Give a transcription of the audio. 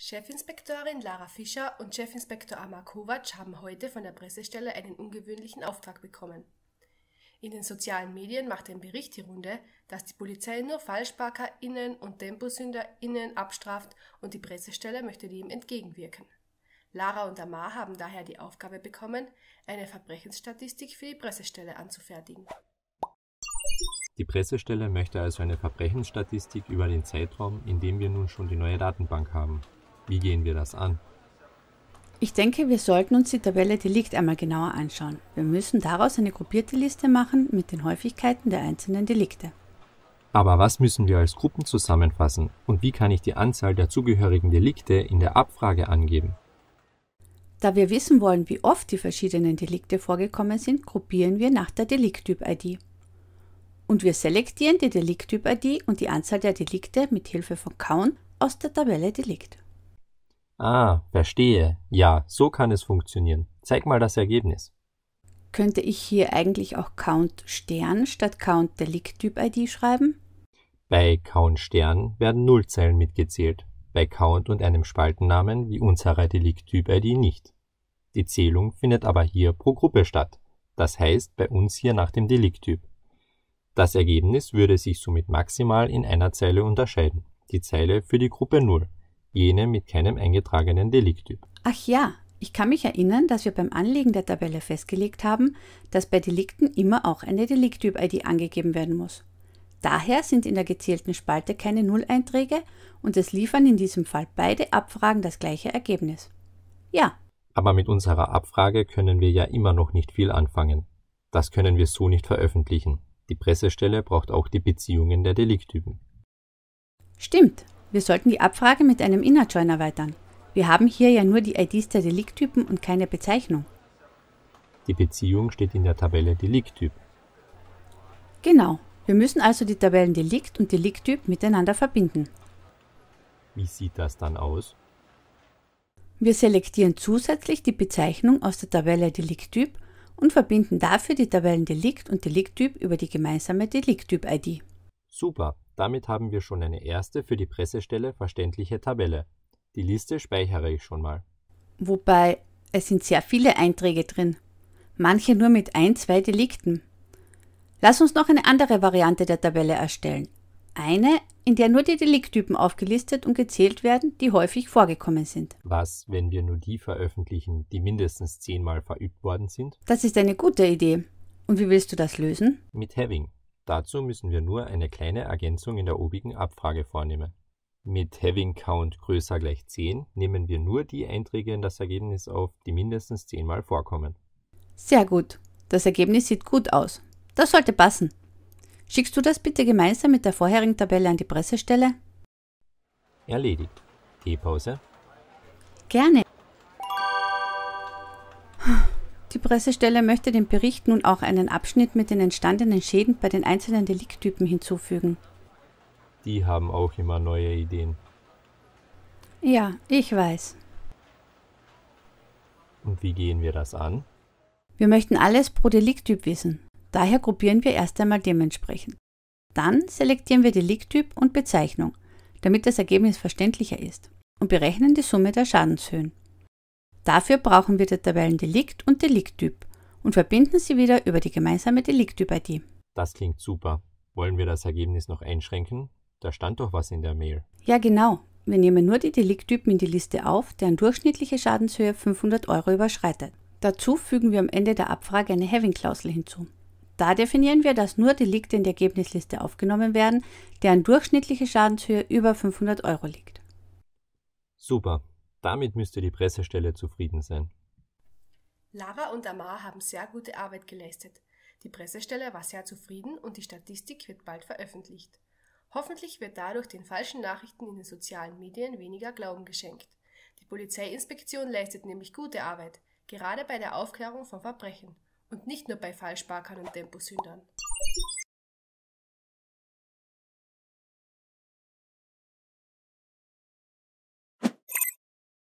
Chefinspektorin Lara Fischer und Chefinspektor Amar Kovac haben heute von der Pressestelle einen ungewöhnlichen Auftrag bekommen. In den sozialen Medien macht ein Bericht die Runde, dass die Polizei nur FalschparkerInnen und TemposünderInnen abstraft und die Pressestelle möchte dem entgegenwirken. Lara und Amar haben daher die Aufgabe bekommen, eine Verbrechensstatistik für die Pressestelle anzufertigen. Die Pressestelle möchte also eine Verbrechensstatistik über den Zeitraum, in dem wir nun schon die neue Datenbank haben. Wie gehen wir das an? Ich denke, wir sollten uns die Tabelle Delikt einmal genauer anschauen. Wir müssen daraus eine gruppierte Liste machen mit den Häufigkeiten der einzelnen Delikte. Aber was müssen wir als Gruppen zusammenfassen und wie kann ich die Anzahl der zugehörigen Delikte in der Abfrage angeben? Da wir wissen wollen, wie oft die verschiedenen Delikte vorgekommen sind, gruppieren wir nach der Delikttyp-ID. Und wir selektieren die Delikttyp-ID und die Anzahl der Delikte mit Hilfe von Count aus der Tabelle Delikt. Ah, verstehe. Ja, so kann es funktionieren. Zeig mal das Ergebnis. Könnte ich hier eigentlich auch Count Stern statt Count Delict Typ id schreiben? Bei Count Stern werden Nullzellen mitgezählt, bei Count und einem Spaltennamen wie unserer Delict Typ id nicht. Die Zählung findet aber hier pro Gruppe statt, das heißt bei uns hier nach dem Delikttyp. Das Ergebnis würde sich somit maximal in einer Zeile unterscheiden, die Zeile für die Gruppe 0 jene mit keinem eingetragenen Delikttyp. Ach ja, ich kann mich erinnern, dass wir beim Anlegen der Tabelle festgelegt haben, dass bei Delikten immer auch eine Delikttyp-ID angegeben werden muss. Daher sind in der gezählten Spalte keine Nulleinträge und es liefern in diesem Fall beide Abfragen das gleiche Ergebnis. Ja. Aber mit unserer Abfrage können wir ja immer noch nicht viel anfangen. Das können wir so nicht veröffentlichen. Die Pressestelle braucht auch die Beziehungen der Delikttypen. Stimmt, wir sollten die Abfrage mit einem Inner Join erweitern. Wir haben hier ja nur die IDs der Delikttypen und keine Bezeichnung. Die Beziehung steht in der Tabelle Delikttyp. Genau. Wir müssen also die Tabellen Delikt und Delikttyp miteinander verbinden. Wie sieht das dann aus? Wir selektieren zusätzlich die Bezeichnung aus der Tabelle Delikttyp und verbinden dafür die Tabellen Delikt und Delikttyp über die gemeinsame Delikttyp-ID. Super, damit haben wir schon eine erste für die Pressestelle verständliche Tabelle. Die Liste speichere ich schon mal. Wobei, es sind sehr viele Einträge drin. Manche nur mit ein, zwei Delikten. Lass uns noch eine andere Variante der Tabelle erstellen. Eine, in der nur die Delikttypen aufgelistet und gezählt werden, die häufig vorgekommen sind. Was, wenn wir nur die veröffentlichen, die mindestens zehnmal verübt worden sind? Das ist eine gute Idee. Und wie willst du das lösen? Mit Having. Dazu müssen wir nur eine kleine Ergänzung in der obigen Abfrage vornehmen. Mit Having Count größer gleich 10 nehmen wir nur die Einträge in das Ergebnis auf, die mindestens 10 mal vorkommen. Sehr gut. Das Ergebnis sieht gut aus. Das sollte passen. Schickst du das bitte gemeinsam mit der vorherigen Tabelle an die Pressestelle? Erledigt. Teepause? Gerne. Die Pressestelle möchte dem Bericht nun auch einen Abschnitt mit den entstandenen Schäden bei den einzelnen Delikttypen hinzufügen. Die haben auch immer neue Ideen. Ja, ich weiß. Und wie gehen wir das an? Wir möchten alles pro Delikttyp wissen. Daher gruppieren wir erst einmal dementsprechend. Dann selektieren wir Delikttyp und Bezeichnung, damit das Ergebnis verständlicher ist, und berechnen die Summe der Schadenshöhen. Dafür brauchen wir die Tabellen Delikt und Delikttyp und verbinden sie wieder über die gemeinsame Delikttyp-ID. Das klingt super. Wollen wir das Ergebnis noch einschränken? Da stand doch was in der Mail. Ja, genau. Wir nehmen nur die Delikttypen in die Liste auf, deren durchschnittliche Schadenshöhe 500 Euro überschreitet. Dazu fügen wir am Ende der Abfrage eine Having-Klausel hinzu. Da definieren wir, dass nur Delikte in die Ergebnisliste aufgenommen werden, deren durchschnittliche Schadenshöhe über 500 Euro liegt. Super, damit müsste die Pressestelle zufrieden sein. Lara und Amar haben sehr gute Arbeit geleistet. Die Pressestelle war sehr zufrieden und die Statistik wird bald veröffentlicht. Hoffentlich wird dadurch den falschen Nachrichten in den sozialen Medien weniger Glauben geschenkt. Die Polizeiinspektion leistet nämlich gute Arbeit, gerade bei der Aufklärung von Verbrechen und nicht nur bei Falschparkern und Temposündern.